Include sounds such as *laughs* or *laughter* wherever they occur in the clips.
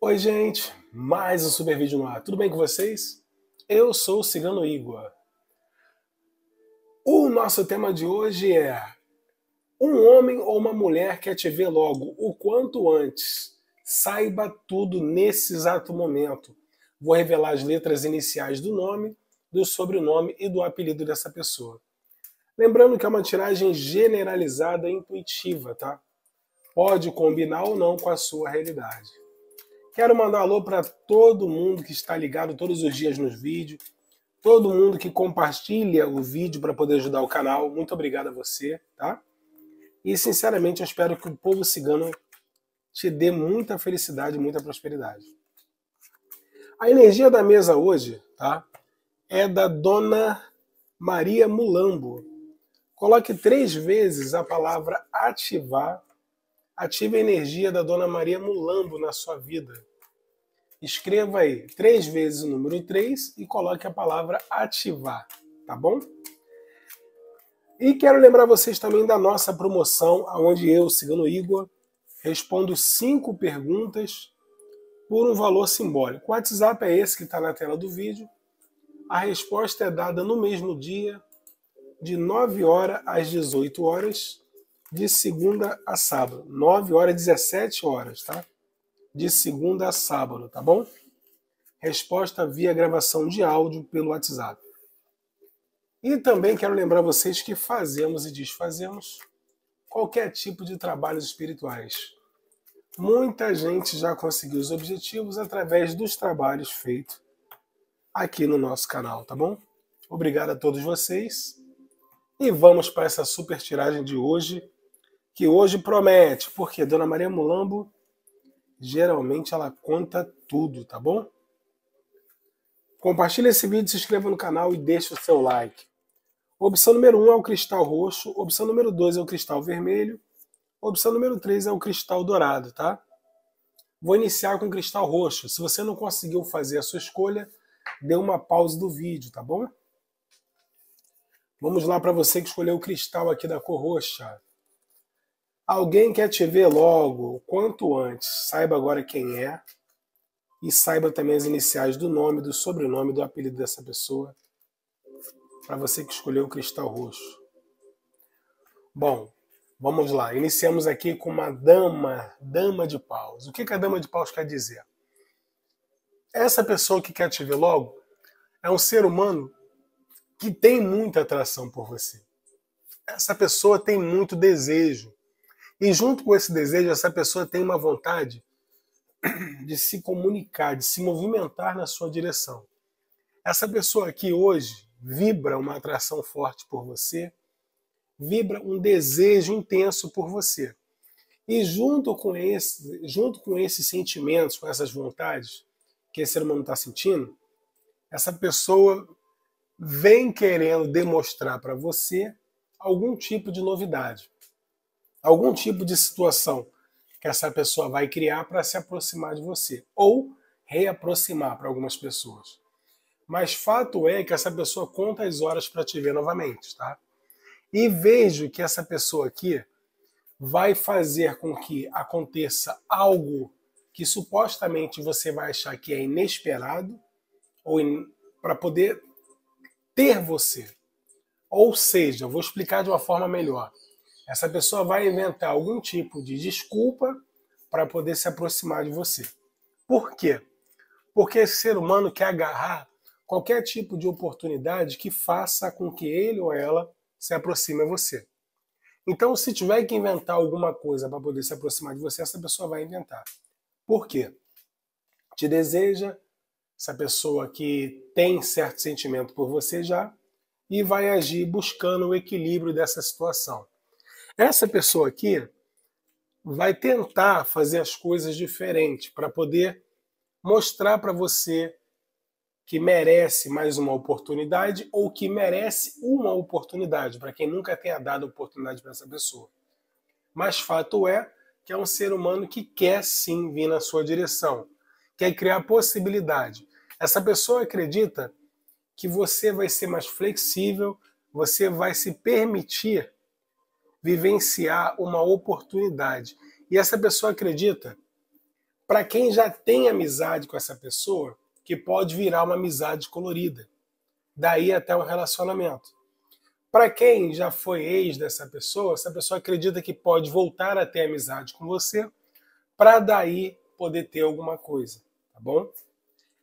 Oi, gente! Mais um super vídeo no ar. Tudo bem com vocês? Eu sou o Cigano Igua. O nosso tema de hoje é um homem ou uma mulher quer te ver logo, o quanto antes. Saiba tudo nesse exato momento. Vou revelar as letras iniciais do nome, do sobrenome e do apelido dessa pessoa. Lembrando que é uma tiragem generalizada e intuitiva, tá? Pode combinar ou não com a sua realidade. Quero mandar um alô para todo mundo que está ligado todos os dias nos vídeos, todo mundo que compartilha o vídeo para poder ajudar o canal. Muito obrigado a você, tá? E sinceramente eu espero que o povo cigano te dê muita felicidade, muita prosperidade. A energia da mesa hoje, tá? É da dona Maria Mulambo. Coloque três vezes a palavra ativar. Ative a energia da dona Maria Mulambo na sua vida escreva aí três vezes o número 3 e coloque a palavra ativar, tá bom? E quero lembrar vocês também da nossa promoção, onde eu, Cigano Igor, respondo cinco perguntas por um valor simbólico. O WhatsApp é esse que está na tela do vídeo. A resposta é dada no mesmo dia, de 9 horas às 18 horas, de segunda a sábado. 9 horas, 17 horas, tá? de segunda a sábado, tá bom? Resposta via gravação de áudio pelo WhatsApp. E também quero lembrar vocês que fazemos e desfazemos qualquer tipo de trabalhos espirituais. Muita gente já conseguiu os objetivos através dos trabalhos feitos aqui no nosso canal, tá bom? Obrigado a todos vocês. E vamos para essa super tiragem de hoje, que hoje promete, porque Dona Maria Mulambo geralmente ela conta tudo, tá bom? Compartilhe esse vídeo, se inscreva no canal e deixe o seu like. Opção número 1 um é o cristal roxo, opção número 2 é o cristal vermelho, opção número 3 é o cristal dourado, tá? Vou iniciar com o cristal roxo. Se você não conseguiu fazer a sua escolha, dê uma pausa do vídeo, tá bom? Vamos lá para você que escolheu o cristal aqui da cor roxa. Alguém quer te ver logo, quanto antes. Saiba agora quem é e saiba também as iniciais do nome, do sobrenome, do apelido dessa pessoa. Para você que escolheu o cristal roxo. Bom, vamos lá. Iniciamos aqui com uma dama, dama de paus. O que, que a dama de paus quer dizer? Essa pessoa que quer te ver logo é um ser humano que tem muita atração por você. Essa pessoa tem muito desejo. E junto com esse desejo, essa pessoa tem uma vontade de se comunicar, de se movimentar na sua direção. Essa pessoa aqui hoje vibra uma atração forte por você, vibra um desejo intenso por você. E junto com esse, junto com esses sentimentos, com essas vontades que esse ser humano está sentindo, essa pessoa vem querendo demonstrar para você algum tipo de novidade algum tipo de situação que essa pessoa vai criar para se aproximar de você ou reaproximar para algumas pessoas. Mas fato é que essa pessoa conta as horas para te ver novamente, tá? E vejo que essa pessoa aqui vai fazer com que aconteça algo que supostamente você vai achar que é inesperado ou in... para poder ter você. Ou seja, vou explicar de uma forma melhor essa pessoa vai inventar algum tipo de desculpa para poder se aproximar de você. Por quê? Porque esse ser humano quer agarrar qualquer tipo de oportunidade que faça com que ele ou ela se aproxime a você. Então, se tiver que inventar alguma coisa para poder se aproximar de você, essa pessoa vai inventar. Por quê? Te deseja, essa pessoa que tem certo sentimento por você já, e vai agir buscando o equilíbrio dessa situação. Essa pessoa aqui vai tentar fazer as coisas diferentes para poder mostrar para você que merece mais uma oportunidade ou que merece uma oportunidade, para quem nunca tenha dado oportunidade para essa pessoa. Mas fato é que é um ser humano que quer sim vir na sua direção, quer criar possibilidade. Essa pessoa acredita que você vai ser mais flexível, você vai se permitir vivenciar uma oportunidade e essa pessoa acredita, para quem já tem amizade com essa pessoa, que pode virar uma amizade colorida, daí até um relacionamento. Para quem já foi ex dessa pessoa, essa pessoa acredita que pode voltar a ter amizade com você, para daí poder ter alguma coisa, tá bom?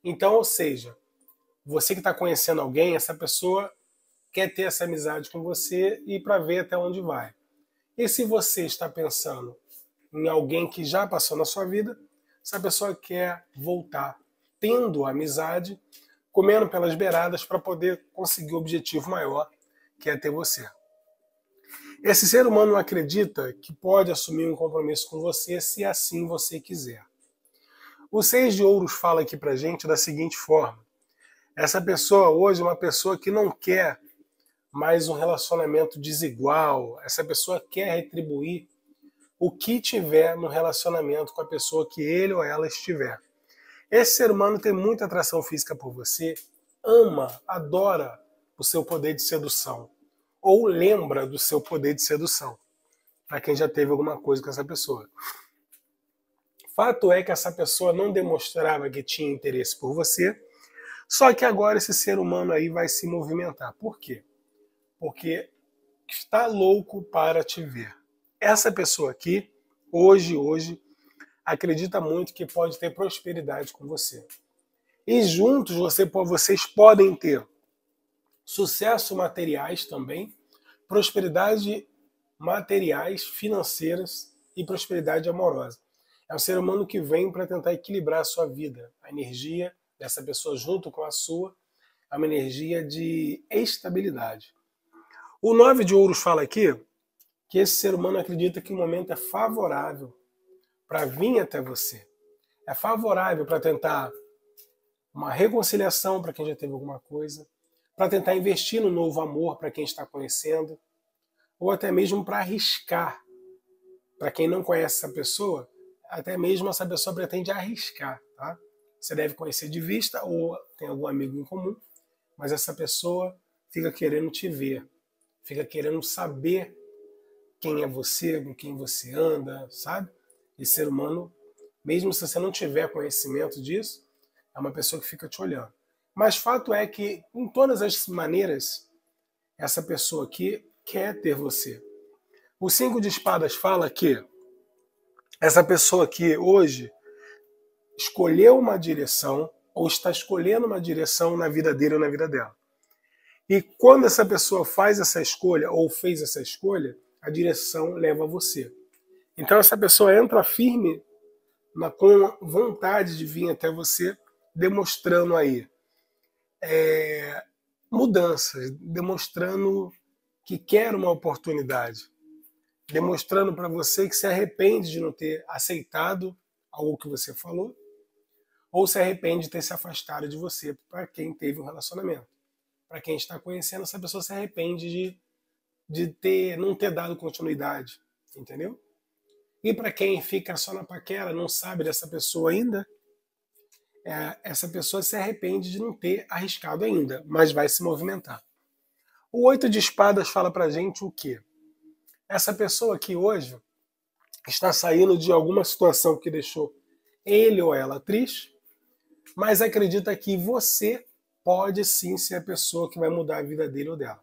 Então, ou seja, você que está conhecendo alguém, essa pessoa quer ter essa amizade com você e para ver até onde vai. E se você está pensando em alguém que já passou na sua vida, essa pessoa quer voltar tendo amizade, comendo pelas beiradas para poder conseguir o um objetivo maior, que é ter você. Esse ser humano acredita que pode assumir um compromisso com você se assim você quiser. O Seis de Ouros fala aqui para gente da seguinte forma: essa pessoa hoje é uma pessoa que não quer mas um relacionamento desigual. Essa pessoa quer retribuir o que tiver no relacionamento com a pessoa que ele ou ela estiver. Esse ser humano tem muita atração física por você, ama, adora o seu poder de sedução, ou lembra do seu poder de sedução, para quem já teve alguma coisa com essa pessoa. Fato é que essa pessoa não demonstrava que tinha interesse por você, só que agora esse ser humano aí vai se movimentar. Por quê? porque está louco para te ver. Essa pessoa aqui, hoje, hoje, acredita muito que pode ter prosperidade com você. E juntos você, vocês podem ter sucesso materiais também, prosperidade materiais, financeiras e prosperidade amorosa. É um ser humano que vem para tentar equilibrar a sua vida. A energia dessa pessoa junto com a sua é uma energia de estabilidade. O nove de ouros fala aqui que esse ser humano acredita que o momento é favorável para vir até você. É favorável para tentar uma reconciliação para quem já teve alguma coisa, para tentar investir no novo amor para quem está conhecendo, ou até mesmo para arriscar. Para quem não conhece essa pessoa, até mesmo essa pessoa pretende arriscar, tá? Você deve conhecer de vista ou tem algum amigo em comum, mas essa pessoa fica querendo te ver, fica querendo saber quem é você, com quem você anda, sabe? E ser humano, mesmo se você não tiver conhecimento disso, é uma pessoa que fica te olhando. Mas fato é que, em todas as maneiras, essa pessoa aqui quer ter você. O Cinco de Espadas fala que essa pessoa aqui hoje escolheu uma direção ou está escolhendo uma direção na vida dele ou na vida dela. E quando essa pessoa faz essa escolha ou fez essa escolha, a direção leva a você. Então essa pessoa entra firme na, com vontade de vir até você, demonstrando aí é, mudanças, demonstrando que quer uma oportunidade, demonstrando para você que se arrepende de não ter aceitado algo que você falou, ou se arrepende de ter se afastado de você para quem teve um relacionamento para quem está conhecendo, essa pessoa se arrepende de, de ter, não ter dado continuidade, entendeu? E para quem fica só na paquera, não sabe dessa pessoa ainda, é, essa pessoa se arrepende de não ter arriscado ainda, mas vai se movimentar. O oito de espadas fala para gente o quê? Essa pessoa que hoje está saindo de alguma situação que deixou ele ou ela triste, mas acredita que você pode sim ser a pessoa que vai mudar a vida dele ou dela.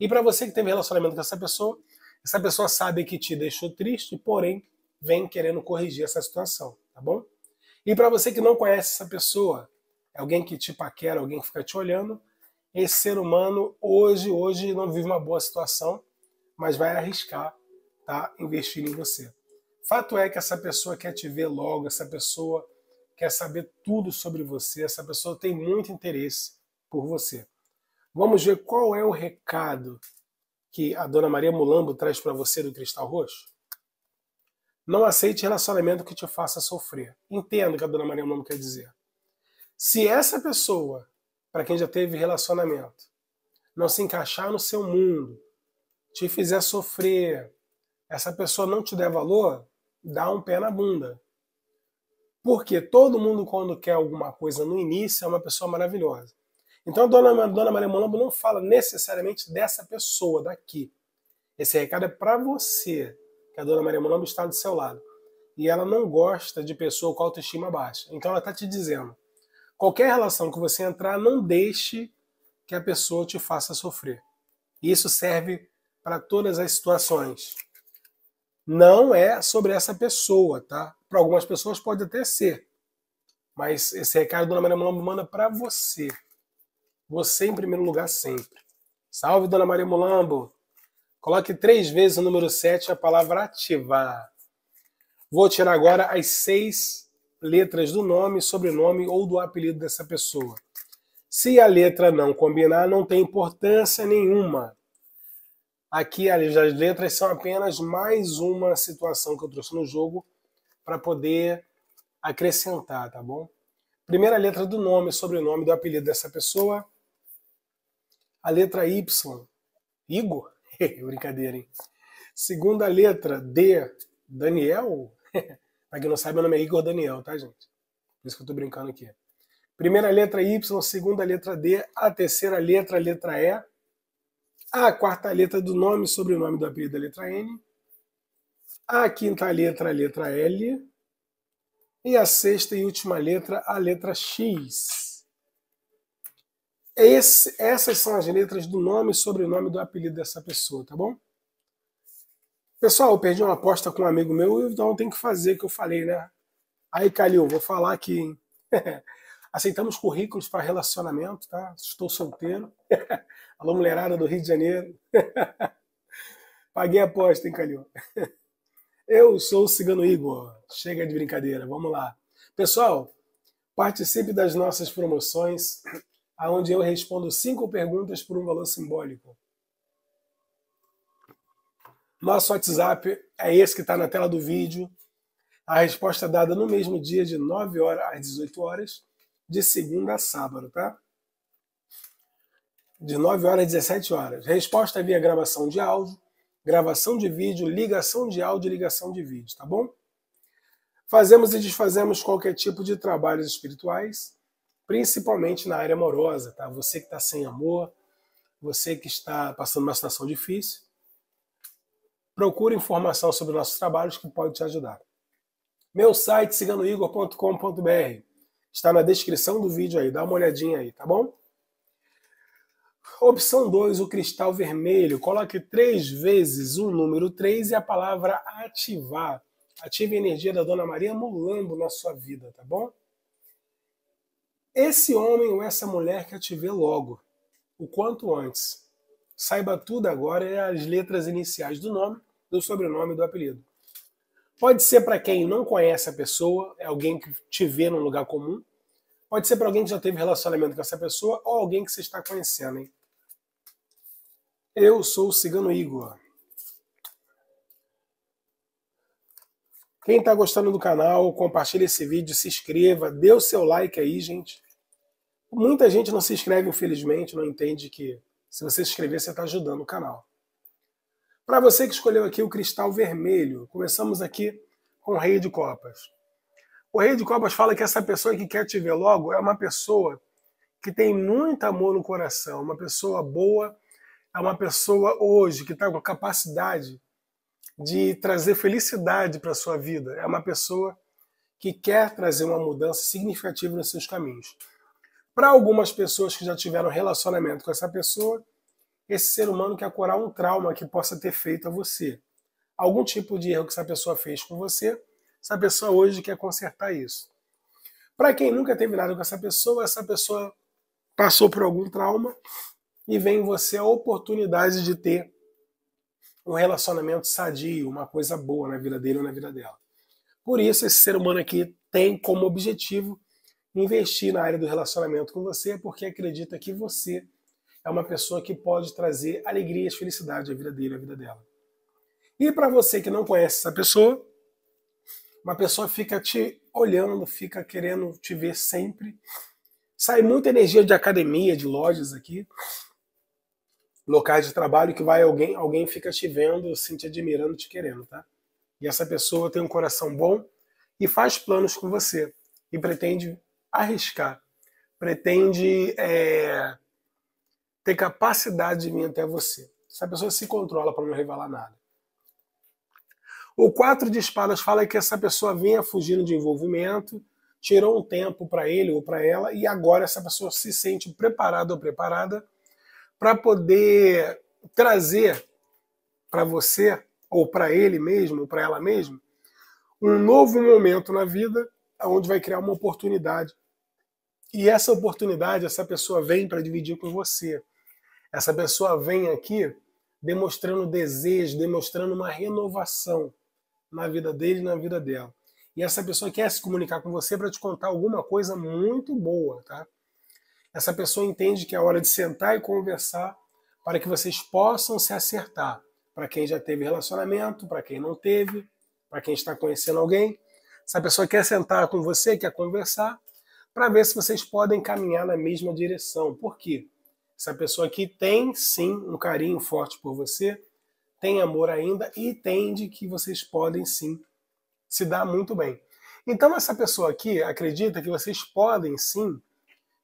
E para você que teve relacionamento com essa pessoa, essa pessoa sabe que te deixou triste, porém vem querendo corrigir essa situação, tá bom? E para você que não conhece essa pessoa, é alguém que te paquera, alguém que fica te olhando, esse ser humano hoje, hoje não vive uma boa situação, mas vai arriscar, tá? Investir em você. Fato é que essa pessoa quer te ver logo, essa pessoa quer saber tudo sobre você, essa pessoa tem muito interesse por você. Vamos ver qual é o recado que a dona Maria Mulambo traz para você do Cristal Roxo? Não aceite relacionamento que te faça sofrer. Entendo o que a dona Maria Mulambo quer dizer. Se essa pessoa, para quem já teve relacionamento, não se encaixar no seu mundo, te fizer sofrer, essa pessoa não te der valor, dá um pé na bunda. Porque todo mundo, quando quer alguma coisa no início, é uma pessoa maravilhosa. Então a dona, a dona Maria Molombo não fala necessariamente dessa pessoa daqui. Esse recado é para você, que a dona Maria Molombo está do seu lado. E ela não gosta de pessoa com autoestima baixa. Então ela está te dizendo: qualquer relação que você entrar, não deixe que a pessoa te faça sofrer. isso serve para todas as situações. Não é sobre essa pessoa, tá? Para algumas pessoas pode até ser. Mas esse recado a dona Maria Molombo manda para você. Você em primeiro lugar sempre. Salve, Dona Maria Mulambo. Coloque três vezes o número 7 a palavra ativar. Vou tirar agora as seis letras do nome, sobrenome ou do apelido dessa pessoa. Se a letra não combinar, não tem importância nenhuma. Aqui as letras são apenas mais uma situação que eu trouxe no jogo para poder acrescentar, tá bom? Primeira letra do nome, sobrenome, do apelido dessa pessoa. A letra Y, Igor? *laughs* Brincadeira, hein? Segunda letra D, Daniel. *laughs* Para quem não sabe, meu nome é Igor Daniel, tá, gente? Por isso que eu tô brincando aqui. Primeira letra Y, segunda letra D, a terceira letra, letra E, a quarta letra do nome, sobrenome do apelido, letra N, a quinta letra, letra L, e a sexta e última letra, a letra X. Esse, essas são as letras do nome e sobrenome do apelido dessa pessoa, tá bom? Pessoal, eu perdi uma aposta com um amigo meu, então tem que fazer o que eu falei, né? Aí, Calil, vou falar aqui, hein? *laughs* Aceitamos currículos para relacionamento, tá? Estou solteiro. *laughs* Alô, mulherada do Rio de Janeiro. *laughs* Paguei a aposta, hein, Calil? Eu sou o Cigano Igor. Chega de brincadeira, vamos lá. Pessoal, participe das nossas promoções onde eu respondo cinco perguntas por um valor simbólico. Nosso WhatsApp é esse que está na tela do vídeo. A resposta é dada no mesmo dia, de 9 horas às 18 horas, de segunda a sábado, tá? De 9 horas às 17 horas. Resposta via gravação de áudio, gravação de vídeo, ligação de áudio e ligação de vídeo, tá bom? Fazemos e desfazemos qualquer tipo de trabalhos espirituais, principalmente na área amorosa, tá? Você que está sem amor, você que está passando uma situação difícil, procure informação sobre nossos trabalhos que pode te ajudar. Meu site ciganoigor.com.br está na descrição do vídeo aí, dá uma olhadinha aí, tá bom? Opção 2, o cristal vermelho. Coloque três vezes o número 3 e a palavra ativar. Ative a energia da Dona Maria Mulambo na sua vida, tá bom? esse homem ou essa mulher quer te ver logo, o quanto antes. Saiba tudo agora é as letras iniciais do nome, do sobrenome e do apelido. Pode ser para quem não conhece a pessoa, é alguém que te vê num lugar comum. Pode ser para alguém que já teve relacionamento com essa pessoa ou alguém que você está conhecendo. Hein? Eu sou o Cigano Igor. Quem está gostando do canal, compartilhe esse vídeo, se inscreva, dê o seu like aí, gente. Muita gente não se inscreve, infelizmente, não entende que se você se inscrever, você está ajudando o canal. Para você que escolheu aqui o cristal vermelho, começamos aqui com o Rei de Copas. O Rei de Copas fala que essa pessoa que quer te ver logo é uma pessoa que tem muito amor no coração, uma pessoa boa, é uma pessoa hoje que está com capacidade de hum. trazer felicidade para a sua vida. É uma pessoa que quer trazer uma mudança significativa nos seus caminhos. Para algumas pessoas que já tiveram relacionamento com essa pessoa, esse ser humano quer curar um trauma que possa ter feito a você. Algum tipo de erro que essa pessoa fez com você, essa pessoa hoje quer consertar isso. Para quem nunca teve nada com essa pessoa, essa pessoa passou por algum trauma e vem em você a oportunidade de ter um relacionamento sadio, uma coisa boa na vida dele ou na vida dela. Por isso, esse ser humano aqui tem como objetivo investir na área do relacionamento com você, porque acredita que você é uma pessoa que pode trazer alegria e felicidade à vida dele, ou à vida dela. E para você que não conhece essa pessoa, uma pessoa fica te olhando, fica querendo te ver sempre. Sai muita energia de academia, de lojas aqui, locais de trabalho que vai alguém, alguém fica te vendo, assim, te admirando, te querendo, tá? E essa pessoa tem um coração bom e faz planos com você e pretende arriscar, pretende é, ter capacidade de vir até você. Essa pessoa se controla para não revelar nada. O quatro de espadas fala que essa pessoa vinha fugindo de envolvimento, tirou um tempo para ele ou para ela e agora essa pessoa se sente preparada ou preparada para poder trazer para você, ou para ele mesmo, ou para ela mesma, um novo momento na vida onde vai criar uma oportunidade. E essa oportunidade, essa pessoa vem para dividir com você. Essa pessoa vem aqui demonstrando desejo, demonstrando uma renovação na vida dele e na vida dela. E essa pessoa quer se comunicar com você para te contar alguma coisa muito boa, tá? essa pessoa entende que é hora de sentar e conversar para que vocês possam se acertar. Para quem já teve relacionamento, para quem não teve, para quem está conhecendo alguém. Essa pessoa quer sentar com você, quer conversar, para ver se vocês podem caminhar na mesma direção. Por quê? Essa pessoa aqui tem sim um carinho forte por você, tem amor ainda e entende que vocês podem sim se dar muito bem. Então essa pessoa aqui acredita que vocês podem sim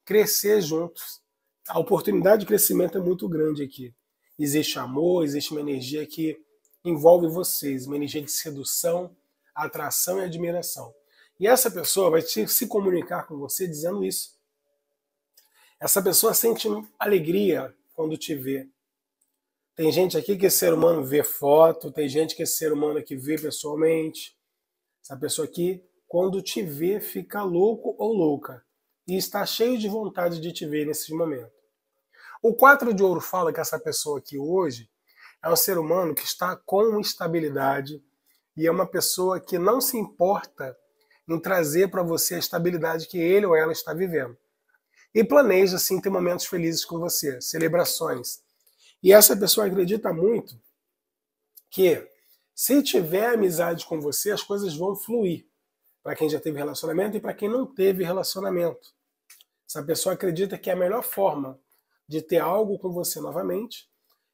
crescer juntos. A oportunidade de crescimento é muito grande aqui. Existe amor, existe uma energia que envolve vocês, uma energia de sedução, atração e admiração. E essa pessoa vai te, se comunicar com você dizendo isso. Essa pessoa sente alegria quando te vê. Tem gente aqui que é ser humano vê foto, tem gente que é ser humano que vê pessoalmente. Essa pessoa aqui, quando te vê, fica louco ou louca e está cheio de vontade de te ver nesse momento. O 4 de ouro fala que essa pessoa aqui hoje é um ser humano que está com estabilidade e é uma pessoa que não se importa em trazer para você a estabilidade que ele ou ela está vivendo. E planeja, assim, ter momentos felizes com você, celebrações. E essa pessoa acredita muito que se tiver amizade com você, as coisas vão fluir. Para quem já teve relacionamento e para quem não teve relacionamento. Essa pessoa acredita que a melhor forma de ter algo com você novamente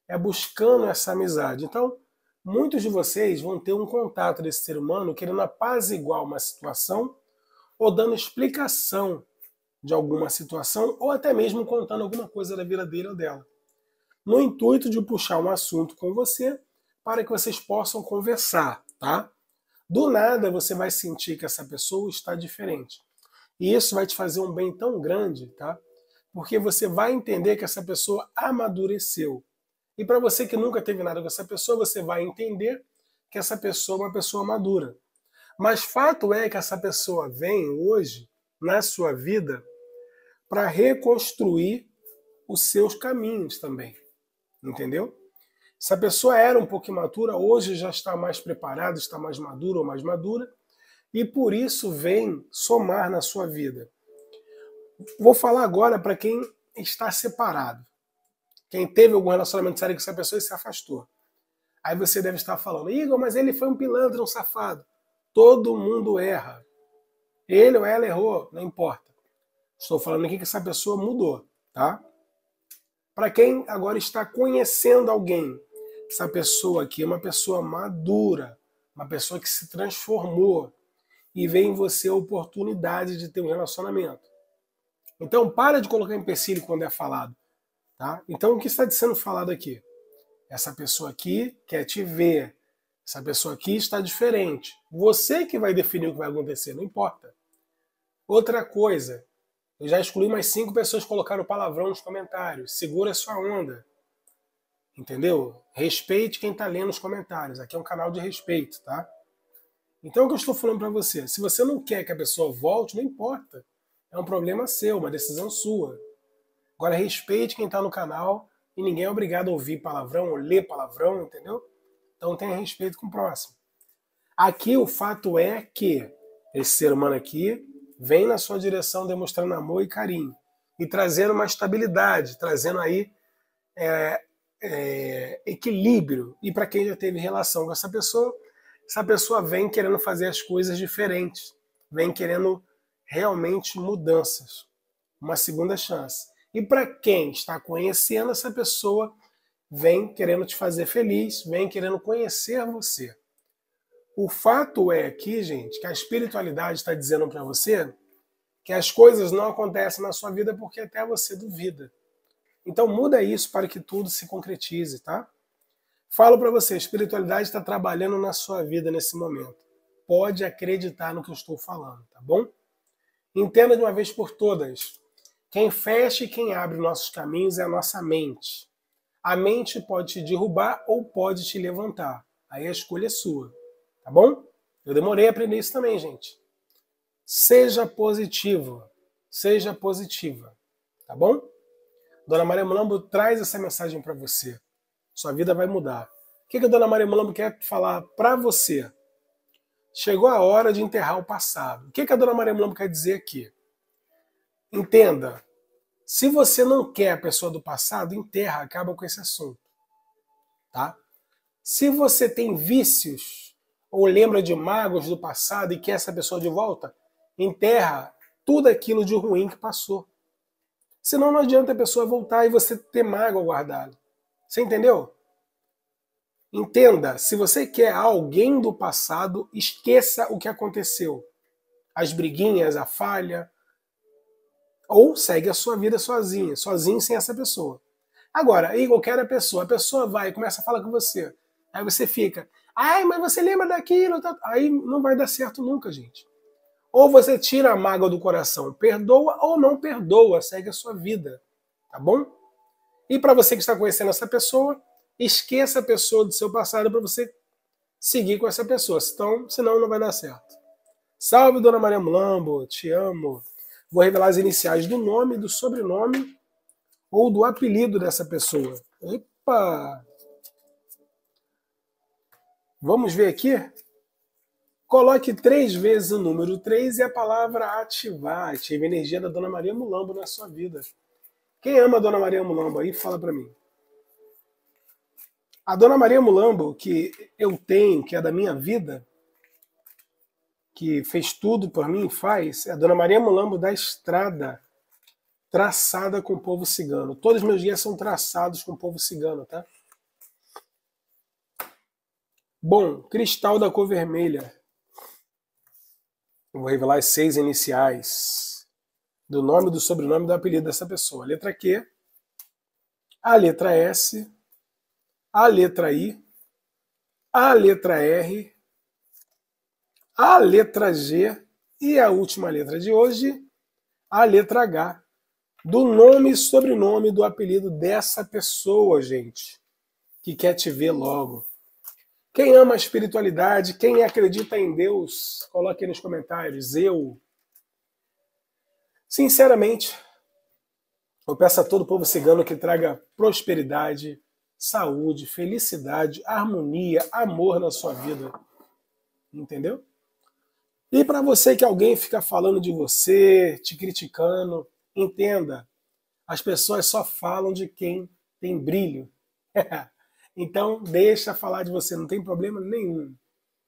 é buscando essa amizade. Então, muitos de vocês vão ter um contato desse ser humano querendo apaziguar uma situação ou dando explicação de alguma situação ou até mesmo contando alguma coisa da vida dele ou dela, no intuito de puxar um assunto com você para que vocês possam conversar, tá? Do nada você vai sentir que essa pessoa está diferente. E isso vai te fazer um bem tão grande, tá? Porque você vai entender que essa pessoa amadureceu. E para você que nunca teve nada com essa pessoa, você vai entender que essa pessoa é uma pessoa madura. Mas fato é que essa pessoa vem hoje na sua vida para reconstruir os seus caminhos também. Entendeu? Se a pessoa era um pouco imatura, hoje já está mais preparada, está mais madura ou mais madura, e por isso vem somar na sua vida. Vou falar agora para quem está separado. Quem teve algum relacionamento sério com essa pessoa e se afastou. Aí você deve estar falando, Igor, mas ele foi um pilantra, um safado. Todo mundo erra. Ele ou ela errou, não importa. Estou falando aqui que essa pessoa mudou, tá? Para quem agora está conhecendo alguém, essa pessoa aqui é uma pessoa madura, uma pessoa que se transformou, e vê em você a oportunidade de ter um relacionamento. Então, para de colocar empecilho quando é falado. Tá? Então, o que está sendo falado aqui? Essa pessoa aqui quer te ver. Essa pessoa aqui está diferente. Você que vai definir o que vai acontecer, não importa. Outra coisa, eu já excluí mais cinco pessoas que colocaram palavrão nos comentários. Segura a sua onda. Entendeu? Respeite quem está lendo os comentários. Aqui é um canal de respeito, tá? Então, é o que eu estou falando para você, se você não quer que a pessoa volte, não importa. É um problema seu, uma decisão sua. Agora, respeite quem está no canal e ninguém é obrigado a ouvir palavrão ou ler palavrão, entendeu? Então, tenha respeito com o próximo. Aqui, o fato é que esse ser humano aqui vem na sua direção demonstrando amor e carinho e trazendo uma estabilidade, trazendo aí é, é, equilíbrio. E para quem já teve relação com essa pessoa, essa pessoa vem querendo fazer as coisas diferentes, vem querendo realmente mudanças, uma segunda chance. E para quem está conhecendo essa pessoa, vem querendo te fazer feliz, vem querendo conhecer você. O fato é aqui, gente, que a espiritualidade está dizendo para você que as coisas não acontecem na sua vida porque até você duvida. Então muda isso para que tudo se concretize, tá? Falo para você, a espiritualidade está trabalhando na sua vida nesse momento. Pode acreditar no que eu estou falando, tá bom? Entenda de uma vez por todas: quem fecha e quem abre nossos caminhos é a nossa mente. A mente pode te derrubar ou pode te levantar. Aí a escolha é sua, tá bom? Eu demorei a aprender isso também, gente. Seja positivo. Seja positiva, tá bom? Dona Maria Mulambo traz essa mensagem para você. Sua vida vai mudar. O que, que a dona Maria Mulambo quer falar para você? Chegou a hora de enterrar o passado. O que, que a dona Maria Mulambo quer dizer aqui? Entenda. Se você não quer a pessoa do passado, enterra, acaba com esse assunto. Tá? Se você tem vícios ou lembra de magos do passado e quer essa pessoa de volta, enterra tudo aquilo de ruim que passou. Senão não adianta a pessoa voltar e você ter mágoa guardada. Você entendeu? Entenda, se você quer alguém do passado, esqueça o que aconteceu. As briguinhas, a falha. Ou segue a sua vida sozinha, sozinho sem essa pessoa. Agora, e qualquer pessoa. A pessoa vai e começa a falar com você. Aí você fica, ai, mas você lembra daquilo? Aí não vai dar certo nunca, gente. Ou você tira a mágoa do coração, perdoa ou não perdoa, segue a sua vida. Tá bom? E para você que está conhecendo essa pessoa, esqueça a pessoa do seu passado para você seguir com essa pessoa. Então, senão não vai dar certo. Salve, Dona Maria Mulambo, te amo. Vou revelar as iniciais do nome, do sobrenome ou do apelido dessa pessoa. Epa! Vamos ver aqui? Coloque três vezes o número 3 e a palavra ativar. Ative a energia da Dona Maria Mulambo na sua vida. Quem ama a Dona Maria Mulambo aí, fala para mim. A Dona Maria Mulambo, que eu tenho, que é da minha vida, que fez tudo por mim, faz, é a Dona Maria Mulambo da Estrada, traçada com o povo cigano. Todos os meus dias são traçados com o povo cigano, tá? Bom, cristal da cor vermelha. Eu vou revelar as seis iniciais do nome, do sobrenome, do apelido dessa pessoa. letra Q, a letra S, a letra I, a letra R, a letra G e a última letra de hoje, a letra H, do nome e sobrenome do apelido dessa pessoa, gente, que quer te ver logo. Quem ama a espiritualidade, quem acredita em Deus, coloque aí nos comentários. Eu. Sinceramente, eu peço a todo povo cigano que traga prosperidade, saúde, felicidade, harmonia, amor na sua vida. Entendeu? E para você que alguém fica falando de você, te criticando, entenda, as pessoas só falam de quem tem brilho. *laughs* então, deixa falar de você, não tem problema nenhum.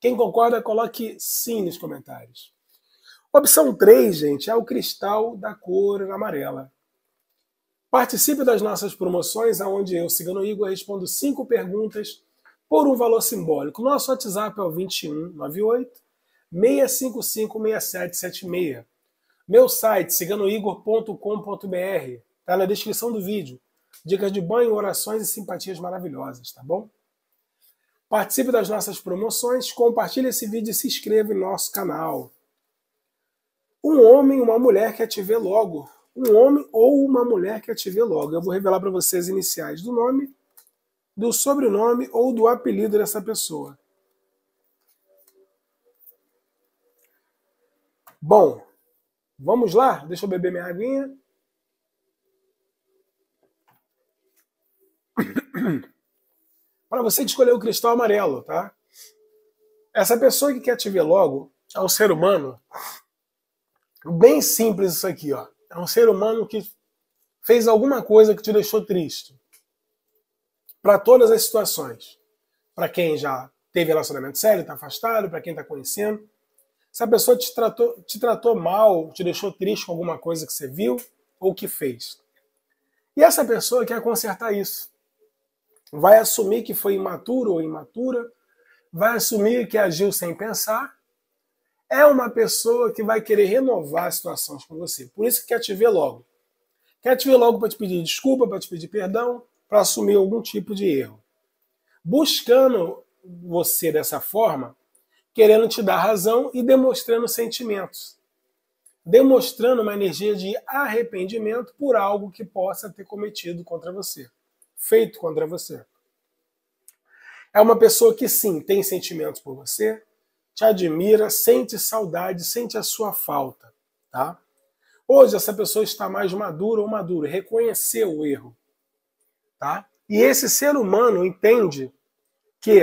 Quem concorda, coloque sim nos comentários. Opção 3, gente, é o cristal da cor amarela. Participe das nossas promoções, onde eu, Cigano Igor, respondo cinco perguntas por um valor simbólico. Nosso WhatsApp é o 2198 655 6776. Meu site, ciganoigor.com.br, está na descrição do vídeo. Dicas de banho, orações e simpatias maravilhosas, tá bom? Participe das nossas promoções, compartilhe esse vídeo e se inscreva em nosso canal. Um homem, uma mulher quer te ver logo. Um homem ou uma mulher quer te ver logo. Eu vou revelar para vocês as iniciais do nome, do sobrenome ou do apelido dessa pessoa. Bom, vamos lá? Deixa eu beber minha aguinha. *coughs* para você escolher o cristal amarelo, tá? Essa pessoa que quer te ver logo é um ser humano Bem simples isso aqui, ó. É um ser humano que fez alguma coisa que te deixou triste. Para todas as situações. Para quem já teve relacionamento sério, está afastado, para quem está conhecendo. Se a pessoa te tratou, te tratou mal, te deixou triste com alguma coisa que você viu ou que fez. E essa pessoa quer consertar isso. Vai assumir que foi imaturo ou imatura, vai assumir que agiu sem pensar é uma pessoa que vai querer renovar as situações com você. Por isso que quer te ver logo. Quer te ver logo para te pedir desculpa, para te pedir perdão, para assumir algum tipo de erro. Buscando você dessa forma, querendo te dar razão e demonstrando sentimentos. Demonstrando uma energia de arrependimento por algo que possa ter cometido contra você, feito contra você. É uma pessoa que sim, tem sentimentos por você, te admira, sente saudade, sente a sua falta, tá? Hoje essa pessoa está mais madura ou madura, reconheceu o erro, tá? E esse ser humano entende que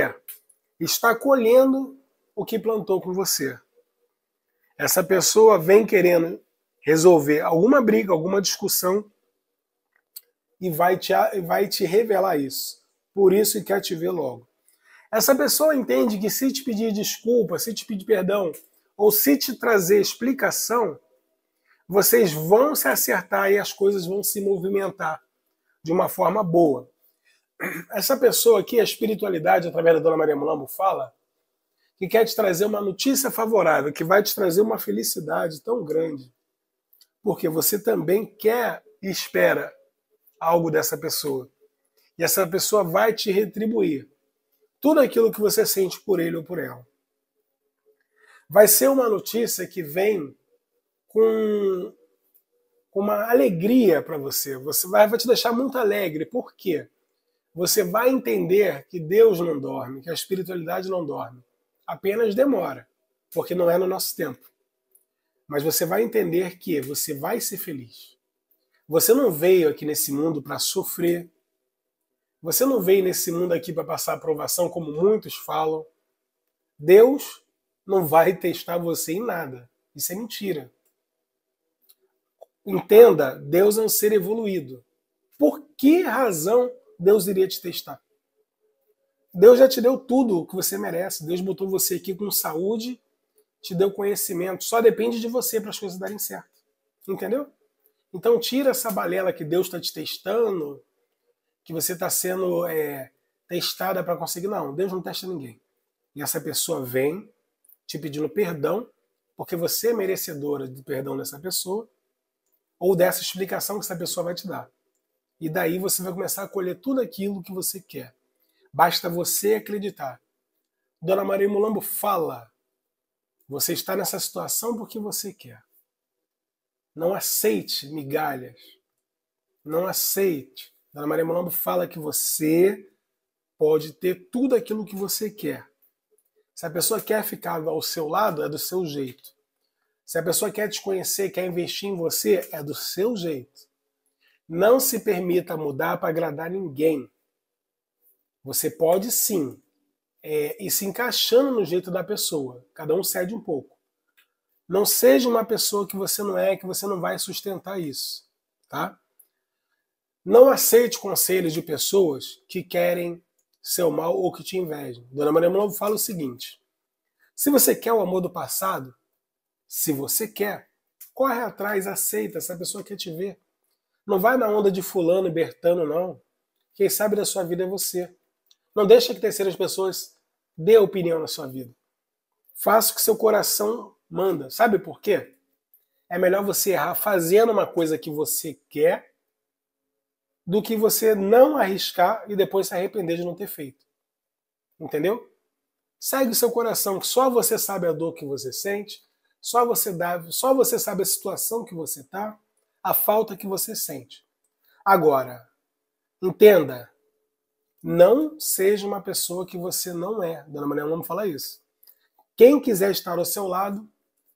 está colhendo o que plantou com você. Essa pessoa vem querendo resolver alguma briga, alguma discussão e vai te, vai te revelar isso. Por isso quer te ver logo. Essa pessoa entende que se te pedir desculpa, se te pedir perdão, ou se te trazer explicação, vocês vão se acertar e as coisas vão se movimentar de uma forma boa. Essa pessoa aqui, a espiritualidade, através da Dona Maria Mulambo, fala que quer te trazer uma notícia favorável, que vai te trazer uma felicidade tão grande, porque você também quer e espera algo dessa pessoa. E essa pessoa vai te retribuir tudo aquilo que você sente por ele ou por ela. Vai ser uma notícia que vem com uma alegria para você. Você vai, vai te deixar muito alegre. Por quê? Você vai entender que Deus não dorme, que a espiritualidade não dorme. Apenas demora, porque não é no nosso tempo. Mas você vai entender que você vai ser feliz. Você não veio aqui nesse mundo para sofrer, você não veio nesse mundo aqui para passar aprovação, como muitos falam. Deus não vai testar você em nada. Isso é mentira. Entenda, Deus é um ser evoluído. Por que razão Deus iria te testar? Deus já te deu tudo o que você merece. Deus botou você aqui com saúde, te deu conhecimento. Só depende de você para as coisas darem certo. Entendeu? Então tira essa balela que Deus está te testando, que você está sendo é, testada para conseguir. Não, Deus não testa ninguém. E essa pessoa vem te pedindo perdão, porque você é merecedora do perdão dessa pessoa, ou dessa explicação que essa pessoa vai te dar. E daí você vai começar a colher tudo aquilo que você quer. Basta você acreditar. Dona Maria Mulambo fala. Você está nessa situação porque você quer. Não aceite migalhas. Não aceite Dona Maria Mulambo fala que você pode ter tudo aquilo que você quer. Se a pessoa quer ficar ao seu lado, é do seu jeito. Se a pessoa quer te conhecer, quer investir em você, é do seu jeito. Não se permita mudar para agradar ninguém. Você pode sim é, e se encaixando no jeito da pessoa. Cada um cede um pouco. Não seja uma pessoa que você não é, que você não vai sustentar isso, tá? Não aceite conselhos de pessoas que querem seu mal ou que te invejam. Dona Maria Manoel fala o seguinte: se você quer o amor do passado, se você quer, corre atrás, aceita, essa pessoa quer te ver. Não vai na onda de fulano e bertano, não. Quem sabe da sua vida é você. Não deixa que terceiras pessoas dê opinião na sua vida. Faça o que seu coração manda. Sabe por quê? É melhor você errar fazendo uma coisa que você quer do que você não arriscar e depois se arrepender de não ter feito. Entendeu? Segue o seu coração, que só você sabe a dor que você sente, só você, dá, só você sabe a situação que você está, a falta que você sente. Agora, entenda, não seja uma pessoa que você não é. Dona Maria vamos fala isso. Quem quiser estar ao seu lado,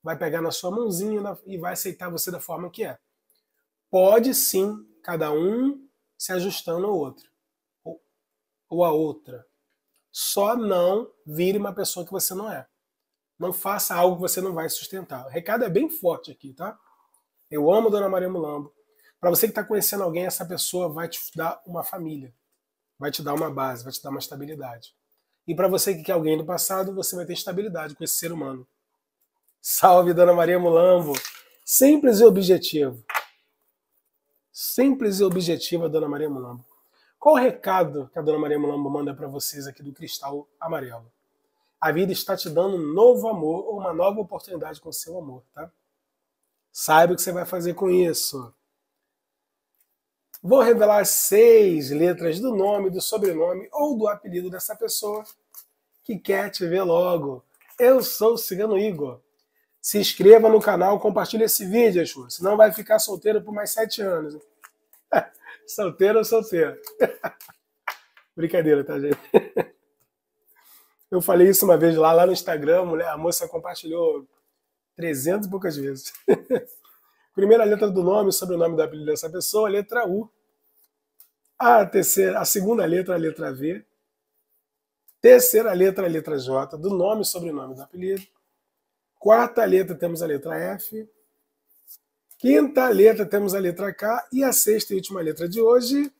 vai pegar na sua mãozinha e vai aceitar você da forma que é. Pode sim, cada um se ajustando ao outro ou, ou a outra. Só não vire uma pessoa que você não é. Não faça algo que você não vai sustentar. O recado é bem forte aqui, tá? Eu amo Dona Maria Mulambo. Para você que está conhecendo alguém, essa pessoa vai te dar uma família, vai te dar uma base, vai te dar uma estabilidade. E para você que quer alguém do passado, você vai ter estabilidade com esse ser humano. Salve, Dona Maria Mulambo! Simples e objetivo simples e objetiva Dona Maria Mulambo. Qual o recado que a Dona Maria Mulambo manda para vocês aqui do Cristal Amarelo? A vida está te dando um novo amor ou uma nova oportunidade com o seu amor, tá? Saiba o que você vai fazer com isso. Vou revelar seis letras do nome, do sobrenome ou do apelido dessa pessoa que quer te ver logo. Eu sou o Cigano Igor se inscreva no canal, compartilhe esse vídeo, Exu. Senão vai ficar solteiro por mais sete anos. *laughs* solteiro ou solteiro? *laughs* Brincadeira, tá, gente? *laughs* Eu falei isso uma vez lá, lá no Instagram, mulher, a moça compartilhou 300 e poucas vezes. Primeira letra do nome, sobrenome da apelido dessa pessoa, letra U. A terceira, a segunda letra, a letra V. Terceira letra, a letra J, do nome e sobrenome do apelido Quarta letra temos a letra F. Quinta letra temos a letra K. E a sexta e última letra de hoje,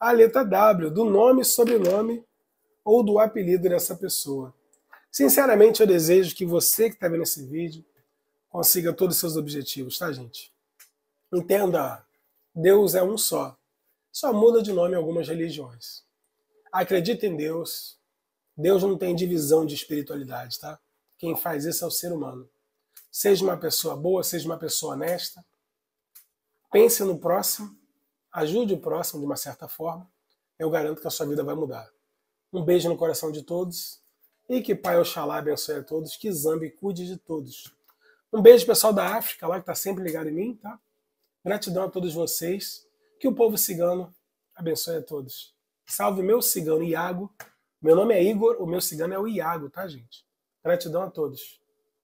a letra W, do nome, sobrenome ou do apelido dessa pessoa. Sinceramente, eu desejo que você que está vendo esse vídeo consiga todos os seus objetivos, tá, gente? Entenda, Deus é um só. Só muda de nome algumas religiões. Acredita em Deus. Deus não tem divisão de espiritualidade, tá? Quem faz isso é o ser humano. Seja uma pessoa boa, seja uma pessoa honesta. Pense no próximo, ajude o próximo de uma certa forma. Eu garanto que a sua vida vai mudar. Um beijo no coração de todos e que Pai Oxalá abençoe a todos, que Zambi cuide de todos. Um beijo pessoal da África lá que está sempre ligado em mim, tá? Gratidão a todos vocês. Que o povo cigano abençoe a todos. Salve meu cigano Iago. Meu nome é Igor, o meu cigano é o Iago, tá, gente? Gratidão a todos.